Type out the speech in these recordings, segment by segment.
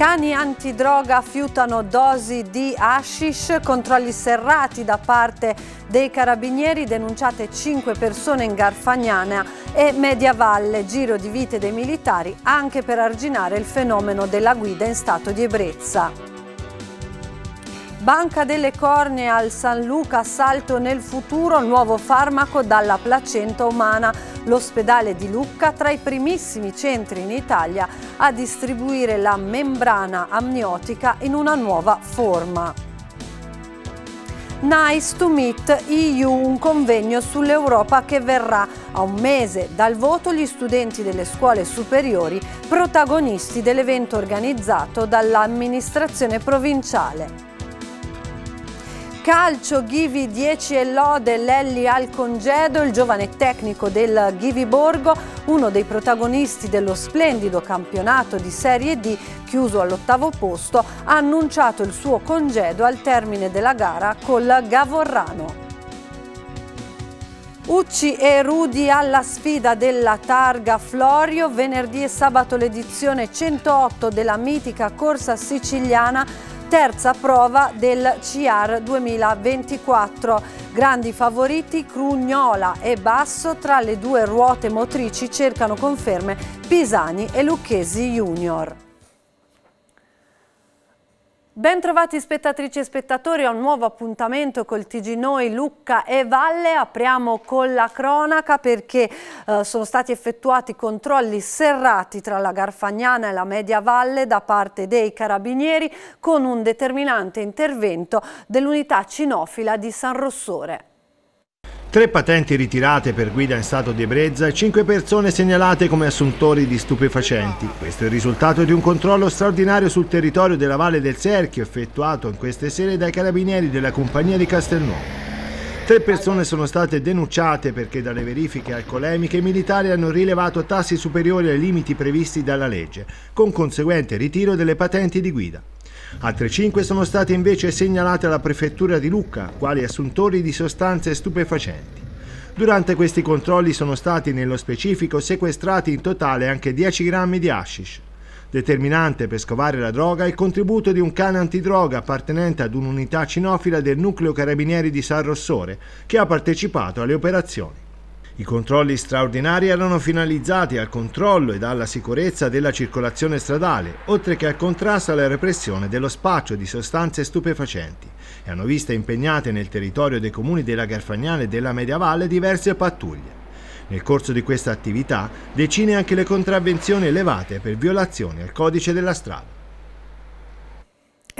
Cani antidroga fiutano dosi di hashish, controlli serrati da parte dei carabinieri, denunciate 5 persone in Garfagnana e Media Valle, giro di vite dei militari anche per arginare il fenomeno della guida in stato di ebbrezza. Banca delle corne al San Luca, salto nel futuro, nuovo farmaco dalla placenta umana. L'ospedale di Lucca, tra i primissimi centri in Italia a distribuire la membrana amniotica in una nuova forma. Nice to Meet EU, un convegno sull'Europa che verrà a un mese dal voto gli studenti delle scuole superiori protagonisti dell'evento organizzato dall'amministrazione provinciale calcio, Givi 10 e lode, Lelli al congedo, il giovane tecnico del Ghivi Borgo, uno dei protagonisti dello splendido campionato di Serie D chiuso all'ottavo posto, ha annunciato il suo congedo al termine della gara col Gavorrano. Ucci e Rudi alla sfida della targa Florio, venerdì e sabato l'edizione 108 della mitica corsa siciliana terza prova del CR 2024. Grandi favoriti Crugnola e Basso tra le due ruote motrici cercano conferme Pisani e Lucchesi Junior. Bentrovati spettatrici e spettatori a un nuovo appuntamento col TG Noi Lucca e Valle. Apriamo con la cronaca perché eh, sono stati effettuati controlli serrati tra la Garfagnana e la Media Valle da parte dei carabinieri con un determinante intervento dell'unità cinofila di San Rossore. Tre patenti ritirate per guida in stato di ebrezza e cinque persone segnalate come assuntori di stupefacenti. Questo è il risultato di un controllo straordinario sul territorio della Valle del Serchio effettuato in queste sere dai carabinieri della compagnia di Castelnuovo. Tre persone sono state denunciate perché dalle verifiche alcolemiche i militari hanno rilevato tassi superiori ai limiti previsti dalla legge, con conseguente ritiro delle patenti di guida. Altre 5 sono state invece segnalate alla prefettura di Lucca, quali assuntori di sostanze stupefacenti. Durante questi controlli sono stati nello specifico sequestrati in totale anche 10 grammi di hashish. Determinante per scovare la droga è il contributo di un cane antidroga appartenente ad un'unità cinofila del nucleo carabinieri di San Rossore, che ha partecipato alle operazioni. I controlli straordinari erano finalizzati al controllo ed alla sicurezza della circolazione stradale, oltre che al contrasto alla repressione dello spaccio di sostanze stupefacenti, e hanno visto impegnate nel territorio dei comuni della Garfagnana e della Media diverse pattuglie. Nel corso di questa attività decine anche le contravvenzioni elevate per violazioni al codice della strada.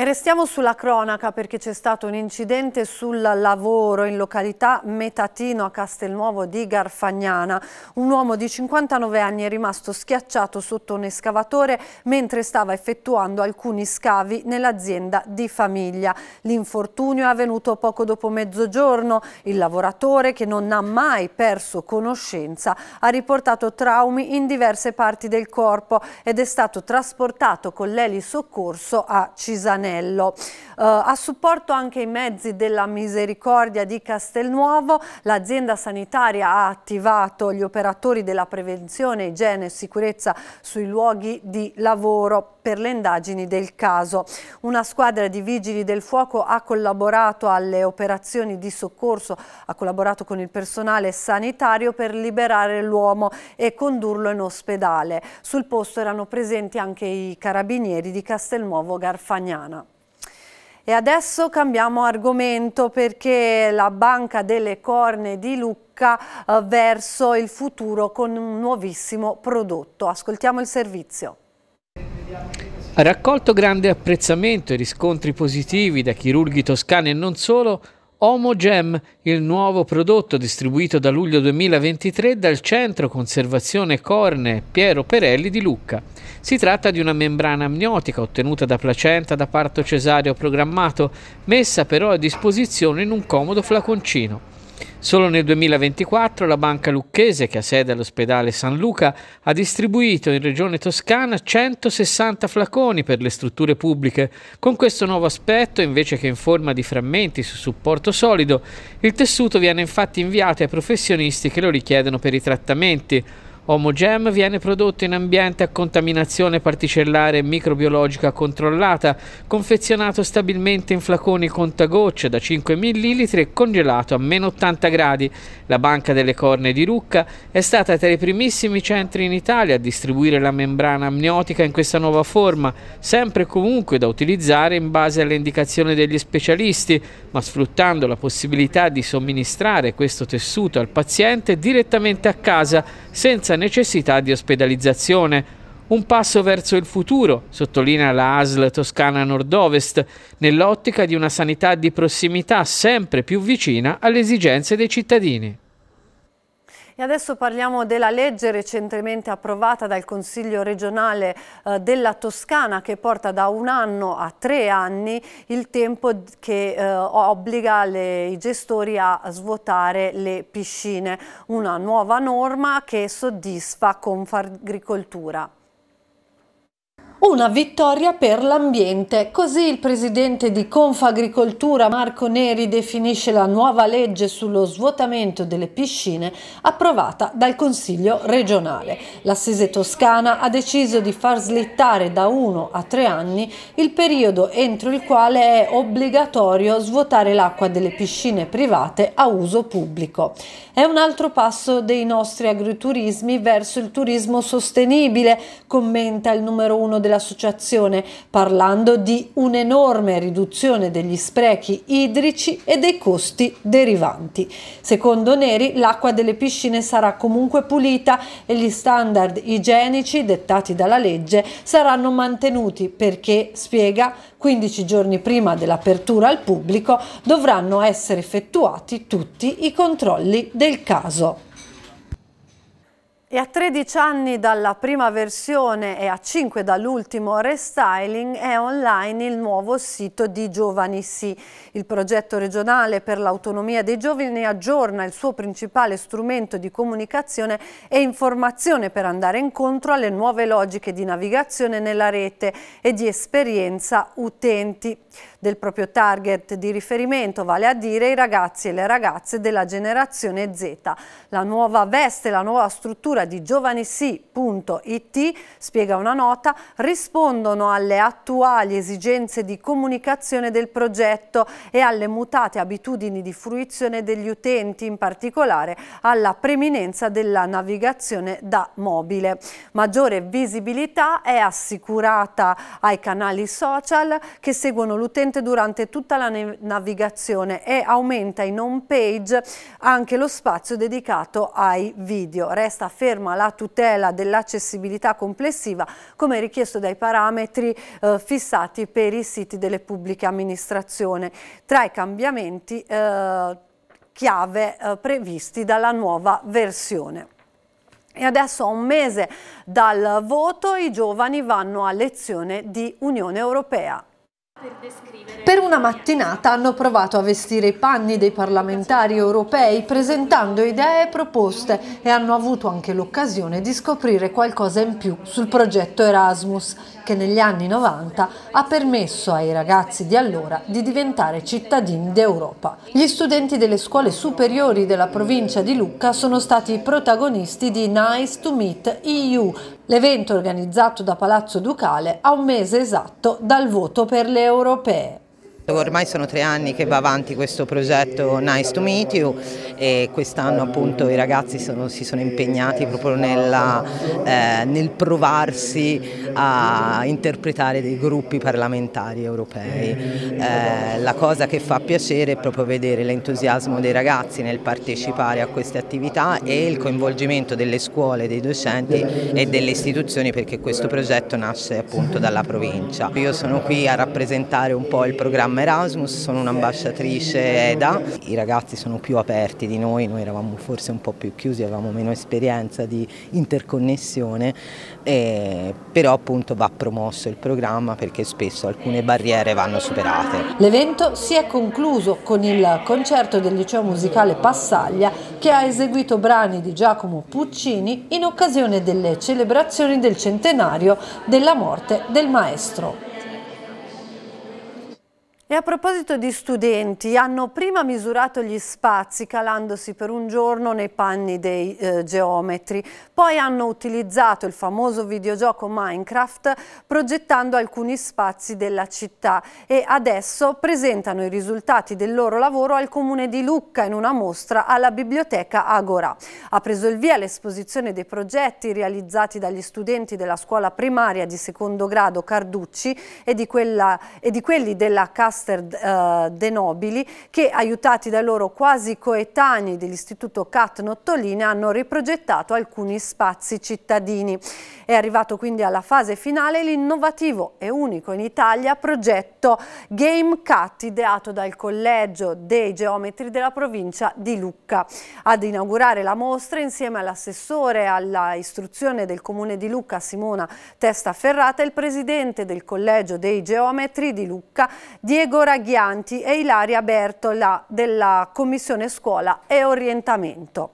E restiamo sulla cronaca perché c'è stato un incidente sul lavoro in località Metatino a Castelnuovo di Garfagnana. Un uomo di 59 anni è rimasto schiacciato sotto un escavatore mentre stava effettuando alcuni scavi nell'azienda di famiglia. L'infortunio è avvenuto poco dopo mezzogiorno. Il lavoratore, che non ha mai perso conoscenza, ha riportato traumi in diverse parti del corpo ed è stato trasportato con l'elisoccorso a Cisanello. Brunello. Eh, a supporto anche i mezzi della misericordia di Castelnuovo, l'azienda sanitaria ha attivato gli operatori della prevenzione, igiene e sicurezza sui luoghi di lavoro per le indagini del caso. Una squadra di vigili del fuoco ha collaborato alle operazioni di soccorso, ha collaborato con il personale sanitario per liberare l'uomo e condurlo in ospedale. Sul posto erano presenti anche i carabinieri di Castelnuovo Garfagnana. E adesso cambiamo argomento perché la Banca delle Corne di Lucca eh, verso il futuro con un nuovissimo prodotto. Ascoltiamo il servizio. Ha raccolto grande apprezzamento e riscontri positivi da chirurghi toscani e non solo Omogem, il nuovo prodotto distribuito da luglio 2023 dal Centro Conservazione Corne Piero Perelli di Lucca. Si tratta di una membrana amniotica ottenuta da placenta da parto cesareo programmato, messa però a disposizione in un comodo flaconcino. Solo nel 2024 la banca lucchese, che ha sede all'ospedale San Luca, ha distribuito in regione toscana 160 flaconi per le strutture pubbliche. Con questo nuovo aspetto, invece che in forma di frammenti su supporto solido, il tessuto viene infatti inviato ai professionisti che lo richiedono per i trattamenti. Omogem viene prodotto in ambiente a contaminazione particellare microbiologica controllata, confezionato stabilmente in flaconi contagocce da 5 ml e congelato a meno 80 gradi. La Banca delle Corne di Rucca è stata tra i primissimi centri in Italia a distribuire la membrana amniotica in questa nuova forma, sempre e comunque da utilizzare in base alle indicazioni degli specialisti, ma sfruttando la possibilità di somministrare questo tessuto al paziente direttamente a casa senza necessità di ospedalizzazione. Un passo verso il futuro, sottolinea la ASL Toscana Nord-Ovest, nell'ottica di una sanità di prossimità sempre più vicina alle esigenze dei cittadini. E adesso parliamo della legge recentemente approvata dal Consiglio regionale eh, della Toscana che porta da un anno a tre anni il tempo che eh, obbliga le, i gestori a svuotare le piscine. Una nuova norma che soddisfa Confagricoltura. Una vittoria per l'ambiente, così il presidente di Confagricoltura Marco Neri definisce la nuova legge sullo svuotamento delle piscine approvata dal Consiglio regionale. L'assise toscana ha deciso di far slittare da uno a tre anni il periodo entro il quale è obbligatorio svuotare l'acqua delle piscine private a uso pubblico. È un altro passo dei nostri agriturismi verso il turismo sostenibile, commenta il numero uno del dell'associazione parlando di un'enorme riduzione degli sprechi idrici e dei costi derivanti. Secondo Neri l'acqua delle piscine sarà comunque pulita e gli standard igienici dettati dalla legge saranno mantenuti perché, spiega, 15 giorni prima dell'apertura al pubblico dovranno essere effettuati tutti i controlli del caso. E a 13 anni dalla prima versione e a 5 dall'ultimo restyling è online il nuovo sito di Giovani Sì. Il progetto regionale per l'autonomia dei giovani aggiorna il suo principale strumento di comunicazione e informazione per andare incontro alle nuove logiche di navigazione nella rete e di esperienza utenti del proprio target di riferimento, vale a dire i ragazzi e le ragazze della generazione Z. La nuova veste, la nuova struttura l'apertura di giovanesì.it, spiega una nota, rispondono alle attuali esigenze di comunicazione del progetto e alle mutate abitudini di fruizione degli utenti, in particolare alla preminenza della navigazione da mobile. Maggiore visibilità è assicurata ai canali social che seguono l'utente durante tutta la navigazione e aumenta in home page anche lo spazio dedicato ai video. Resta fermo conferma la tutela dell'accessibilità complessiva come richiesto dai parametri eh, fissati per i siti delle pubbliche amministrazioni. Tra i cambiamenti eh, chiave eh, previsti dalla nuova versione. E adesso a un mese dal voto i giovani vanno a lezione di Unione Europea. Per una mattinata hanno provato a vestire i panni dei parlamentari europei presentando idee e proposte e hanno avuto anche l'occasione di scoprire qualcosa in più sul progetto Erasmus che negli anni 90 ha permesso ai ragazzi di allora di diventare cittadini d'Europa. Gli studenti delle scuole superiori della provincia di Lucca sono stati i protagonisti di Nice to Meet EU, l'evento organizzato da Palazzo Ducale a un mese esatto dal voto per le europee. Ormai sono tre anni che va avanti questo progetto Nice to Meet You e quest'anno appunto i ragazzi sono, si sono impegnati proprio nella, eh, nel provarsi a interpretare dei gruppi parlamentari europei. Eh, la cosa che fa piacere è proprio vedere l'entusiasmo dei ragazzi nel partecipare a queste attività e il coinvolgimento delle scuole, dei docenti e delle istituzioni perché questo progetto nasce appunto dalla provincia. Io sono qui a rappresentare un po' il programma programma Erasmus, sono un'ambasciatrice EDA, i ragazzi sono più aperti di noi, noi eravamo forse un po' più chiusi, avevamo meno esperienza di interconnessione, eh, però appunto va promosso il programma perché spesso alcune barriere vanno superate. L'evento si è concluso con il concerto del liceo musicale Passaglia che ha eseguito brani di Giacomo Puccini in occasione delle celebrazioni del centenario della morte del maestro. E a proposito di studenti, hanno prima misurato gli spazi calandosi per un giorno nei panni dei eh, geometri, poi hanno utilizzato il famoso videogioco Minecraft progettando alcuni spazi della città e adesso presentano i risultati del loro lavoro al comune di Lucca in una mostra alla biblioteca Agora. Ha preso il via l'esposizione dei progetti realizzati dagli studenti della scuola primaria di secondo grado Carducci e di, quella, e di quelli della Cassa Cluster eh, De Nobili che, aiutati dai loro quasi coetanei dell'Istituto Cat Nottolina, hanno riprogettato alcuni spazi cittadini. È arrivato quindi alla fase finale l'innovativo e unico in Italia progetto Game Cat ideato dal Collegio dei Geometri della provincia di Lucca. Ad inaugurare la mostra insieme all'assessore alla istruzione del comune di Lucca Simona Testaferrata e il presidente del Collegio dei Geometri di Lucca Diego Diego Raghianti e Ilaria Bertola della Commissione Scuola e Orientamento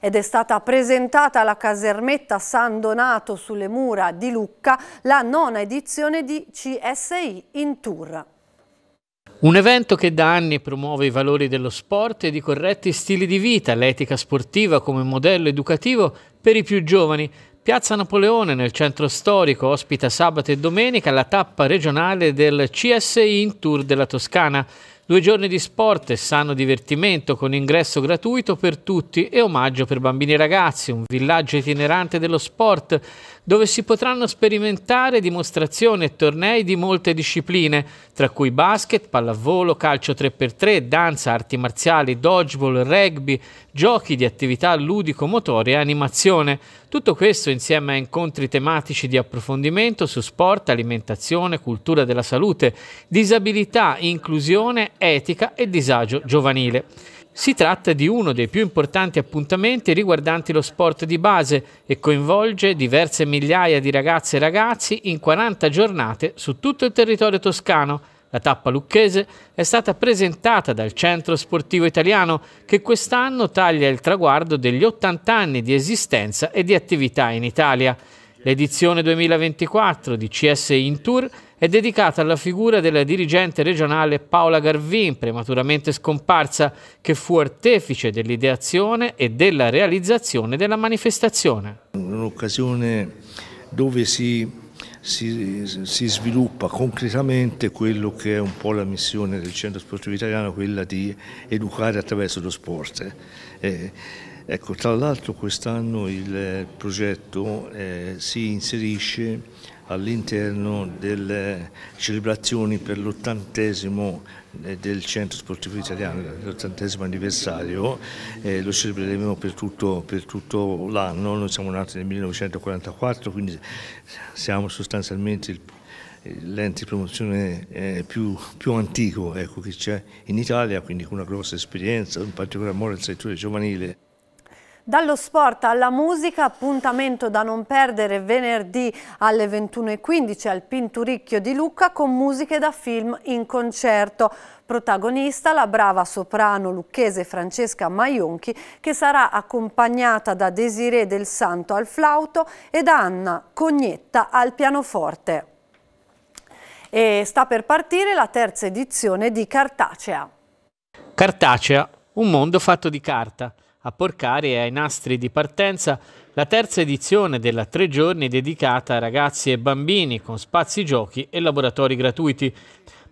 ed è stata presentata alla casermetta San Donato sulle mura di Lucca la nona edizione di CSI in Tour. Un evento che da anni promuove i valori dello sport e di corretti stili di vita, l'etica sportiva come modello educativo per i più giovani, Piazza Napoleone nel centro storico ospita sabato e domenica la tappa regionale del CSI in Tour della Toscana. Due giorni di sport e sano divertimento con ingresso gratuito per tutti e omaggio per bambini e ragazzi, un villaggio itinerante dello sport dove si potranno sperimentare dimostrazioni e tornei di molte discipline, tra cui basket, pallavolo, calcio 3x3, danza, arti marziali, dodgeball, rugby, giochi di attività ludico-motoria e animazione. Tutto questo insieme a incontri tematici di approfondimento su sport, alimentazione, cultura della salute, disabilità, inclusione, etica e disagio giovanile. Si tratta di uno dei più importanti appuntamenti riguardanti lo sport di base e coinvolge diverse migliaia di ragazze e ragazzi in 40 giornate su tutto il territorio toscano. La tappa lucchese è stata presentata dal Centro Sportivo Italiano che quest'anno taglia il traguardo degli 80 anni di esistenza e di attività in Italia. L'edizione 2024 di CSI in Tour è dedicata alla figura della dirigente regionale Paola Garvin, prematuramente scomparsa, che fu artefice dell'ideazione e della realizzazione della manifestazione. Un'occasione dove si, si, si, sviluppa concretamente quello che è un po' la missione del Centro Sportivo Italiano, quella di educare attraverso lo sport. Eh, Ecco, tra l'altro quest'anno il eh, progetto eh, si inserisce all'interno delle celebrazioni per l'ottantesimo eh, del Centro Sportivo Italiano, l'ottantesimo anniversario, eh, lo celebreremo per tutto, tutto l'anno, noi siamo nati nel 1944, quindi siamo sostanzialmente il eh, l'ente di promozione più, più, antico ecco, che c'è in Italia, quindi con una grossa esperienza, in particolar modo nel settore giovanile. Dallo sport alla musica, appuntamento da non perdere venerdì alle 21.15 al Pinturicchio di Lucca con musiche da film in concerto. Protagonista la brava soprano lucchese Francesca Maionchi che sarà accompagnata da Desiree del Santo al flauto e da Anna Cognetta al pianoforte. E sta per partire la terza edizione di Cartacea. Cartacea, un mondo fatto di carta a Porcari e ai nastri di partenza la terza edizione della Tre Giorni dedicata a ragazzi e bambini con spazi giochi e laboratori gratuiti.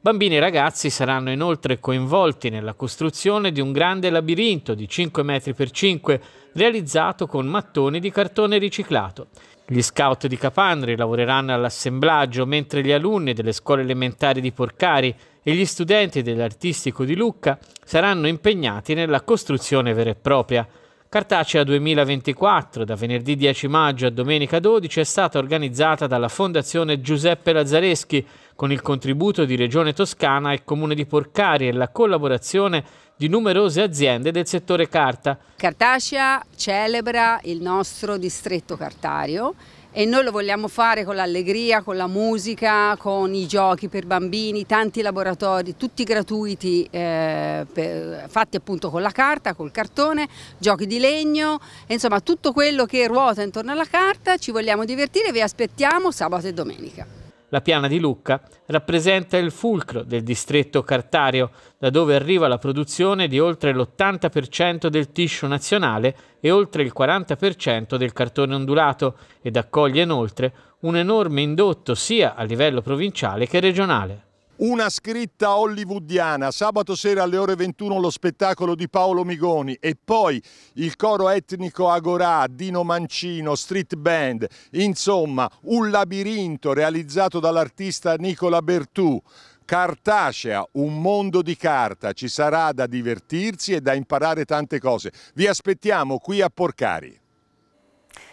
Bambini e ragazzi saranno inoltre coinvolti nella costruzione di un grande labirinto di 5 metri per 5 realizzato con mattoni di cartone riciclato. Gli scout di Capandri lavoreranno all'assemblaggio mentre gli alunni delle scuole elementari di Porcari e gli studenti dell'Artistico di Lucca saranno impegnati nella costruzione vera e propria. Cartacea 2024, da venerdì 10 maggio a domenica 12, è stata organizzata dalla Fondazione Giuseppe Lazzareschi con il contributo di Regione Toscana e Comune di Porcari e la collaborazione di numerose aziende del settore carta. Cartacea celebra il nostro distretto cartario e noi lo vogliamo fare con l'allegria, con la musica, con i giochi per bambini, tanti laboratori, tutti gratuiti, eh, per, fatti appunto con la carta, col cartone, giochi di legno, insomma tutto quello che ruota intorno alla carta, ci vogliamo divertire, vi aspettiamo sabato e domenica. La piana di Lucca rappresenta il fulcro del distretto cartario, da dove arriva la produzione di oltre l'80% del tissue nazionale e oltre il 40% del cartone ondulato ed accoglie inoltre un enorme indotto sia a livello provinciale che regionale. Una scritta hollywoodiana, sabato sera alle ore 21 lo spettacolo di Paolo Migoni e poi il coro etnico Agorà, Dino Mancino, Street Band, insomma un labirinto realizzato dall'artista Nicola Bertù. Cartacea, un mondo di carta, ci sarà da divertirsi e da imparare tante cose. Vi aspettiamo qui a Porcari.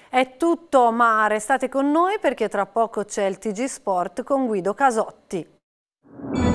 È tutto, ma restate con noi perché tra poco c'è il TG Sport con Guido Casotti. you